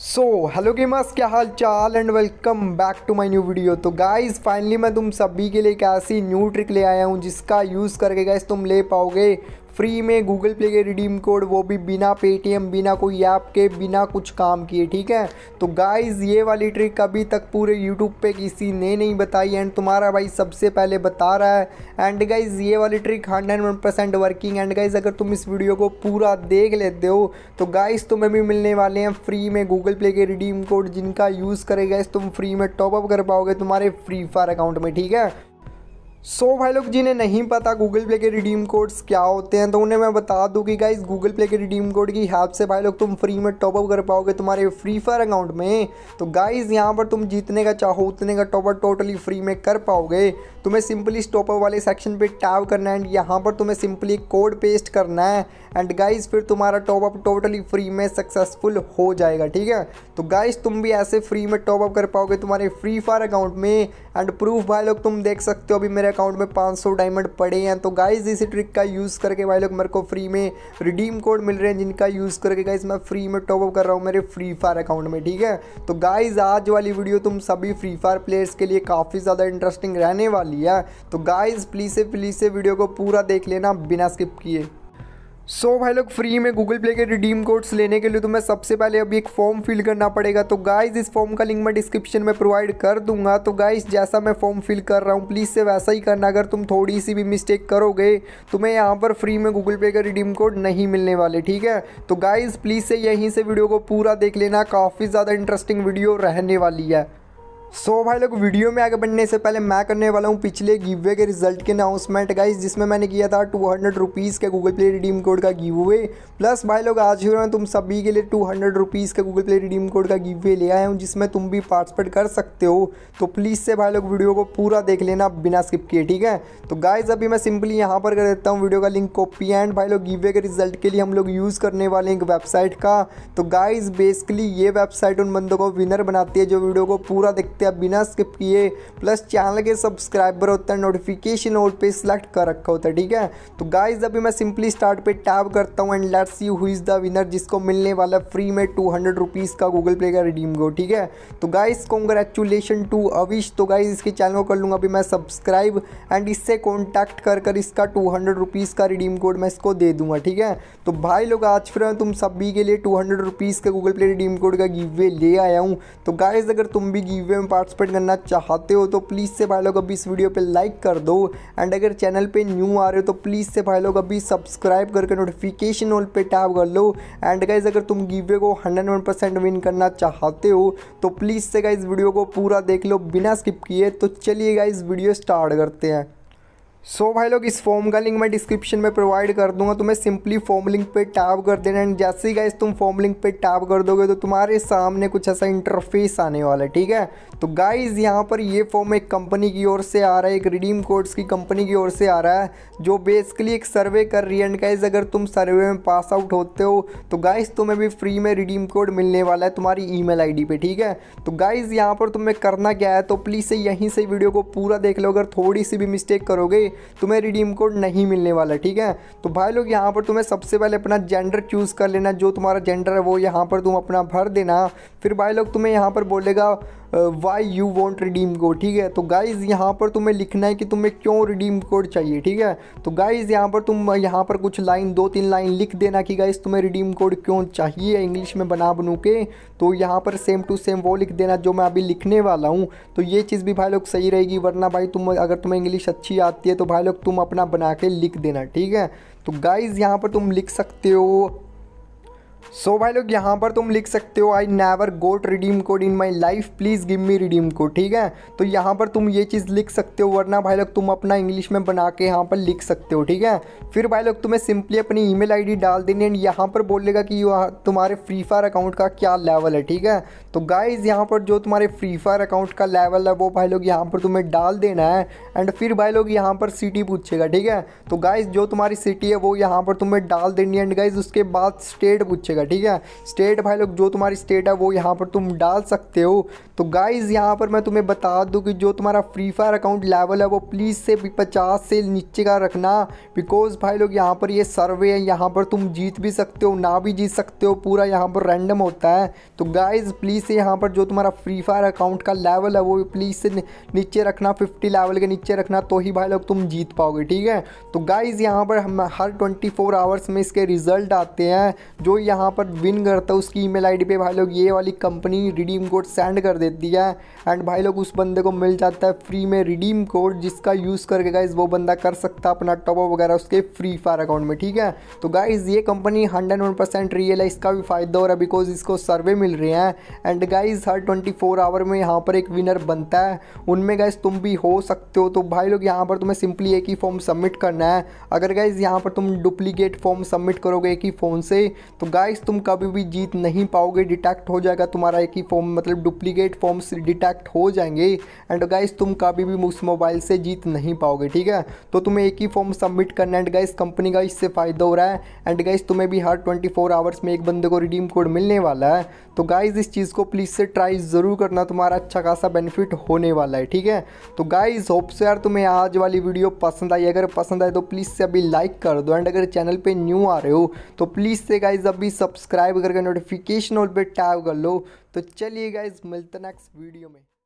so hello gamers क्या हाल चाल and welcome back to my new video तो गाइस फाइनली मैं तुम सभी के लिए एक ऐसी न्यू ट्रिक ले आया हूँ जिसका यूज़ करके गाइस तुम ले पाओगे फ्री में गूगल पे के रिडीम कोड वो भी बिना पेटीएम बिना कोई ऐप के बिना कुछ काम किए ठीक है तो गाइज़ ये वाली ट्रिक अभी तक पूरे यूट्यूब पे किसी ने नहीं बताई एंड तुम्हारा भाई सबसे पहले बता रहा है एंड गाइज़ ये वाली trick hundred one percent working and guys अगर तुम इस वीडियो को पूरा देख लेते हो तो गाइज़ तुम्हें भी मिलने वाले हैं फ्री में गूगल पे के रिडीम कोड जिनका यूज़ करेगा तुम फ्री में टॉपअप कर पाओगे तुम्हारे फ्री फायर अकाउंट में ठीक है सो so, भाई लोग जिन्हें नहीं पता गूगल प्ले के रिडीम कोड्स क्या होते हैं तो उन्हें मैं बता दूं कि गाइस गूगल प्ले के रिडीम कोड की हेल्प से भाई लोग तुम फ्री में टॉपअप कर पाओगे तुम्हारे फ्री फायर अकाउंट में तो गाइस यहां पर तुम जीतने का चाहो उतने का टॉपअप टोटली फ्री में कर पाओगे तुम्हें सिंपली स्टॉपअप टॉपअप वाले सेक्शन पर टैप करना है एंड यहाँ पर तुम्हें सिंपली कोड पेस्ट करना है एंड गाइज फिर तुम्हारा टॉपअप टोटली फ्री में सक्सेसफुल हो जाएगा ठीक है तो गाइज तुम भी ऐसे फ्री में टॉपअप कर पाओगे तुम्हारे फ्री फायर अकाउंट में एंड प्रूफ भाई लोग तुम देख सकते हो अभी मेरे अकाउंट में 500 डायमंड पड़े हैं तो गाइज इसी ट्रिक का यूज़ करके भाई लोग मेरे को फ्री में रिडीम कोड मिल रहे हैं जिनका यूज़ करके गाइज मैं फ्री में टॉपअप कर रहा हूँ मेरे फ्री फायर अकाउंट में ठीक है तो गाइज आज वाली वीडियो तुम सभी फ्री फायर प्लेयर्स के लिए काफ़ी ज़्यादा इंटरेस्टिंग रहने वाली है तो गाइज प्लीज़ से प्लीज़ से वीडियो को पूरा देख लेना बिना स्किप किए सो so, भाई लोग फ्री में गूगल प्ले के रिडीम कोड्स लेने के लिए तुम्हें तो सबसे पहले अभी एक फॉर्म फिल करना पड़ेगा तो गाइज इस फॉर्म का लिंक मैं डिस्क्रिप्शन में प्रोवाइड कर दूंगा तो गाइज जैसा मैं फॉर्म फिल कर रहा हूँ प्लीज़ से वैसा ही करना अगर तुम थोड़ी सी भी मिस्टेक करोगे तुम्हें तो यहाँ पर फ्री में गूगल पे के रिडीम कोड नहीं मिलने वाले ठीक है तो गाइज़ प्लीज़ से यहीं से वीडियो को पूरा देख लेना काफ़ी ज़्यादा इंटरेस्टिंग वीडियो रहने वाली है सो so, भाई लोग वीडियो में आगे बढ़ने से पहले मैं करने वाला हूँ पिछले गिवे के रिजल्ट के अनाउंसमेंट गाइस जिसमें मैंने किया था टू हंड्रेड रुपीज़ के गूगल प्ले रिडीम कोड का गिवे प्लस भाई लोग आज ही मैं तुम सभी के लिए टू हंड्रेड रुपीज़ का गूगल प्ले रिडीम कोड का गिवे ले आया हूँ जिसमें तुम भी पार्टिसिपेट कर सकते हो तो प्लीज़ से भाई लोग वीडियो को पूरा देख लेना बिना स्किप किए ठीक है तो गाइज अभी मैं सिंपली यहाँ पर कर देता हूँ वीडियो का लिंक कॉपी एंड भाई लोग गिवे के रिजल्ट के लिए हम लोग यूज़ करने वाले एक वेबसाइट का तो गाइज बेसिकली ये वेबसाइट उन बंदों को विनर बनाती है जो वीडियो को पूरा देख सकते हैं बिना स्किप किए प्लस चैनल के सब्सक्राइबर होता है नोटिफिकेशन ऑल पे सिलेक्ट कर रखा होता है ठीक है तो गाइज अभी मैं सिंपली स्टार्ट पे टैप करता हूँ and let's you who is the winner जिसको मिलने वाला फ्री में टू हंड्रेड रुपीज़ का गूगल पे का रिडीम गो ठीक है तो गाइज कॉन्ग्रेचुलेशन टू अविश तो गाइज इसके चैनल को कर लूँगा अभी मैं सब्सक्राइब एंड इससे कॉन्टैक्ट कर कर इसका टू हंड्रेड रुपीज़ का रिडीम कोड मैं इसको दे दूंगा ठीक है तो भाई लोग आज फिर तुम सभी के लिए टू हंड्रेड रुपीज़ का गूगल प्ले रिडीम कोड का गिवे ले आया हूँ तो गाइज अगर तुम भी गिवे में में पार्टिसिपेट करना चाहते हो तो प्लीज़ से भाई लोग अभी इस वीडियो पे लाइक कर दो एंड अगर चैनल पे न्यू आ रहे हो तो प्लीज़ से भाई लोग अभी सब्सक्राइब करके नोटिफिकेशन ऑल पे टैप कर लो एंड गाइज अगर तुम गिवे को हंड्रेड विन करना चाहते हो तो प्लीज़ से गाइज वीडियो को पूरा देख लो बिना स्किप किए तो चलिए गाइज वीडियो स्टार्ट करते हैं सो so भाई लोग इस फॉर्म का लिंक मैं डिस्क्रिप्शन में प्रोवाइड कर दूंगा तुम्हें सिंपली फॉर्म लिंक पे टैप कर देना एंड जैसे ही गाइस तुम फॉर्म लिंक पे टैप कर दोगे तो तुम्हारे सामने कुछ ऐसा इंटरफेस आने वाला है ठीक है तो गाइस यहाँ पर ये फॉर्म एक कंपनी की ओर से आ रहा है एक रिडीम कोड्स की कंपनी की ओर से आ रहा है जो बेसिकली एक सर्वे कर रही है एंड गाइज अगर तुम सर्वे में पास आउट होते हो तो गाइज तुम्हें भी फ्री में रिडीम कोड मिलने वाला है तुम्हारी ई मेल आई डी पे ठीक है तो गाइज यहाँ पर तुम्हें करना क्या है तो प्लीज़ से यहीं से वीडियो को पूरा देख लो अगर थोड़ी सी भी मिस्टेक करोगे तुम्हें रिडीम कोड नहीं मिलने वाला ठीक है तो भाई लोग यहाँ पर तुम्हें सबसे पहले अपना जेंडर चूज़ कर लेना जो तुम्हारा जेंडर है वो यहाँ पर तुम अपना भर देना फिर भाई लोग तुम्हें यहाँ पर बोलेगा why you want redeem code ठीक है तो गाइज़ यहाँ पर तुम्हें लिखना है कि तुम्हें क्यों रिडीम कोड चाहिए ठीक है तो गाइज़ यहाँ पर तुम यहाँ पर कुछ लाइन दो तीन लाइन लिख देना कि गाइज़ तुम्हें रिडीम कोड क्यों चाहिए इंग्लिश में बना बनू के तो यहाँ पर सेम टू सेम वो लिख देना जो मैं अभी लिखने वाला हूँ तो ये चीज़ भी भाई लोग सही रहेगी वरना भाई तुम अगर तुम्हें इंग्लिश अच्छी आती है तो भाई लोग तुम अपना बना के लिख देना ठीक है तो गाइज़ यहाँ पर तुम लिख सकते हो सो so भाई लोग यहाँ पर तुम लिख सकते हो I never got redeem code in my life please give me redeem code ठीक है तो यहाँ पर तुम ये चीज़ लिख सकते हो वरना भाई लोग तुम अपना इंग्लिश में बना के यहाँ पर लिख सकते हो ठीक है फिर भाई लोग तुम्हें सिंपली अपनी ईमेल आईडी डाल देनी एंड यहाँ पर बोलेगा कि तुम्हारे फ्री फायर अकाउंट का क्या लेवल है ठीक है तो गाइज यहाँ पर जो तुम्हारे फ्री फायर अकाउंट का लेवल है वो भाई लोग यहाँ पर तुम्हें डाल देना है एंड फिर भाई लोग यहाँ पर सिटी पूछेगा ठीक है तो गाइज जो तुम्हारी सिटी है वो यहाँ पर तुम्हें डाल देनी एंड गाइज उसके बाद स्टेट पूछेगा मिलेगा ठीक है स्टेट भाई लोग जो तुम्हारी स्टेट है वो यहाँ पर तुम डाल सकते हो तो गाइज़ यहाँ पर मैं तुम्हें बता दूँ कि जो तुम्हारा फ्री फायर अकाउंट लेवल है वो प्लीज़ से भी पचास से नीचे का रखना बिकॉज भाई लोग यहाँ पर ये सर्वे है यहाँ पर तुम जीत भी सकते हो ना भी जीत सकते हो पूरा यहाँ पर रैंडम होता है तो गाइज़ प्लीज़ से यहाँ पर जो तुम्हारा फ्री फायर अकाउंट का लेवल है वो प्लीज़ से नीचे रखना फिफ्टी लेवल के नीचे रखना तो ही भाई लोग तुम जीत पाओगे ठीक है तो गाइज़ यहाँ पर हम हर ट्वेंटी आवर्स में इसके रिज़ल्ट आते हैं जो यहाँ यहाँ पर विन करता है उसकी ईमेल आईडी पे भाई लोग ये वाली कंपनी रिडीम कोड सेंड कर देती है एंड भाई लोग उस बंदे को मिल जाता है फ्री में रिडीम कोड जिसका यूज़ करके गाइज वो बंदा कर सकता है अपना अप वगैरह उसके फ्री फायर अकाउंट में ठीक है तो गाइज ये company hundred one percent real है इसका भी फायदा हो रहा है बिकॉज इसको सर्वे मिल रहे हैं एंड गाइज हर ट्वेंटी फोर आवर में यहाँ पर एक विनर बनता है उनमें गाइज तुम भी हो सकते हो तो भाई लोग यहाँ पर तुम्हें सिंपली एक ही फॉर्म सबमिट करना है अगर गाइज यहाँ पर तुम डुप्लीकेट फॉर्म सबमिट करोगे एक ही फ़ोन से तो गाइज गाइस तुम कभी भी जीत नहीं पाओगे डिटेक्ट हो जाएगा तुम्हारा एक ही फॉर्म मतलब डुप्लीकेट फॉर्म डिटेक्ट हो जाएंगे एंड गाइस तुम कभी भी उस मोबाइल से जीत नहीं पाओगे ठीक है तो तुम्हें एक ही फॉर्म सबमिट करना है एंड गाइस कंपनी का इससे फ़ायदा हो रहा है एंड गाइस तुम्हें भी हर ट्वेंटी फोर आवर्स में एक बंदे को रिडीम कोड मिलने वाला है तो गाइज़ इस चीज़ को प्लीज़ से ट्राई ज़रूर करना तुम्हारा अच्छा खासा बेनिफिट होने वाला है ठीक है तो गाइज़ होप से यार तुम्हें आज वाली वीडियो पसंद आई अगर पसंद आए तो प्लीज़ से अभी लाइक कर दो एंड अगर चैनल पर न्यू आ रहे हो तो प्लीज़ से गाइज़ अभी सब्सक्राइब करके नोटिफिकेशन ऑल पर टैप कर लो तो चलिए गाइज़ मिलते नेक्स्ट वीडियो में